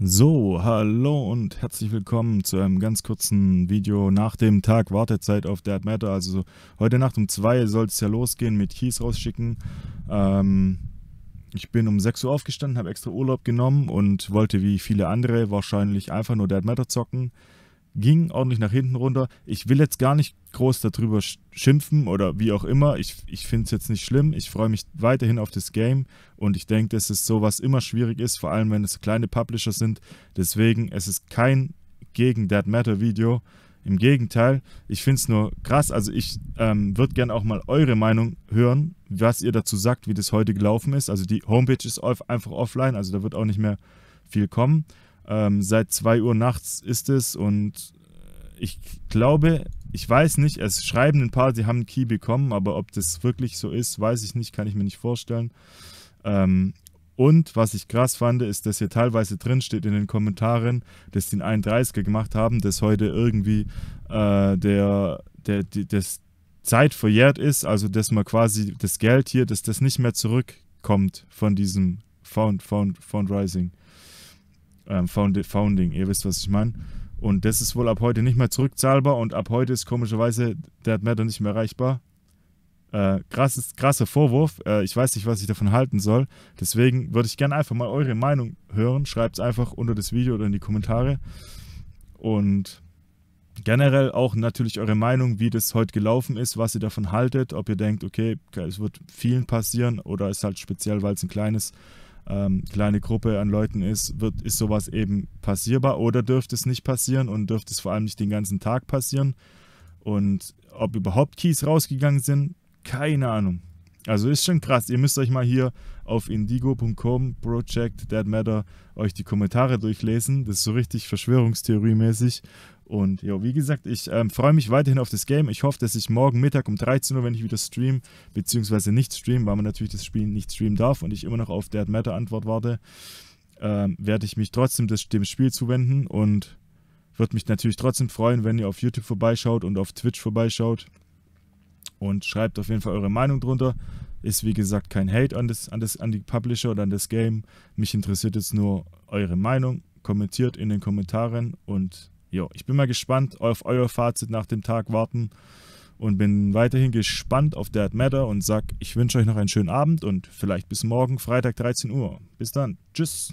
So, hallo und herzlich willkommen zu einem ganz kurzen Video nach dem Tag Wartezeit auf Dead Matter. Also heute Nacht um 2 soll es ja losgehen mit Keys rausschicken. Ähm, ich bin um 6 Uhr aufgestanden, habe extra Urlaub genommen und wollte wie viele andere wahrscheinlich einfach nur Dead Matter zocken ging ordentlich nach hinten runter. Ich will jetzt gar nicht groß darüber schimpfen oder wie auch immer. Ich, ich finde es jetzt nicht schlimm. Ich freue mich weiterhin auf das Game und ich denke, dass es sowas immer schwierig ist, vor allem wenn es kleine Publisher sind. Deswegen, es ist kein gegen Dead Matter Video. Im Gegenteil, ich finde es nur krass. Also ich ähm, würde gerne auch mal eure Meinung hören, was ihr dazu sagt, wie das heute gelaufen ist. Also die Homepage ist einfach offline, also da wird auch nicht mehr viel kommen. Ähm, seit 2 Uhr nachts ist es und äh, ich glaube, ich weiß nicht, es schreiben ein paar, die haben einen Key bekommen, aber ob das wirklich so ist, weiß ich nicht, kann ich mir nicht vorstellen. Ähm, und was ich krass fand, ist, dass hier teilweise drin steht in den Kommentaren, dass die einen 31er gemacht haben, dass heute irgendwie äh, der, der, die, das Zeit verjährt ist, also dass man quasi das Geld hier, dass das nicht mehr zurückkommt von diesem Found, Found, Fundraising. Found ähm, Founding, ihr wisst, was ich meine. Und das ist wohl ab heute nicht mehr zurückzahlbar und ab heute ist komischerweise der Matter nicht mehr erreichbar. Äh, krasses, krasser Vorwurf. Äh, ich weiß nicht, was ich davon halten soll. Deswegen würde ich gerne einfach mal eure Meinung hören. Schreibt es einfach unter das Video oder in die Kommentare. Und generell auch natürlich eure Meinung, wie das heute gelaufen ist, was ihr davon haltet. Ob ihr denkt, okay, es wird vielen passieren oder ist halt speziell, weil es ein kleines ähm, kleine Gruppe an Leuten ist, wird, ist sowas eben passierbar oder dürfte es nicht passieren und dürfte es vor allem nicht den ganzen Tag passieren. Und ob überhaupt Keys rausgegangen sind, keine Ahnung. Also ist schon krass. Ihr müsst euch mal hier auf indigo.com Project Dead Matter euch die Kommentare durchlesen. Das ist so richtig Verschwörungstheorie-mäßig. Und ja, wie gesagt, ich ähm, freue mich weiterhin auf das Game. Ich hoffe, dass ich morgen Mittag um 13 Uhr, wenn ich wieder stream, beziehungsweise nicht stream, weil man natürlich das Spiel nicht streamen darf und ich immer noch auf Dead Matter Antwort warte, ähm, werde ich mich trotzdem das, dem Spiel zuwenden und würde mich natürlich trotzdem freuen, wenn ihr auf YouTube vorbeischaut und auf Twitch vorbeischaut und schreibt auf jeden Fall eure Meinung drunter. Ist wie gesagt kein Hate an, das, an, das, an die Publisher oder an das Game. Mich interessiert jetzt nur eure Meinung. Kommentiert in den Kommentaren und jo, ich bin mal gespannt auf euer Fazit nach dem Tag warten und bin weiterhin gespannt auf Dead Matter und sag, ich wünsche euch noch einen schönen Abend und vielleicht bis morgen, Freitag 13 Uhr. Bis dann. Tschüss.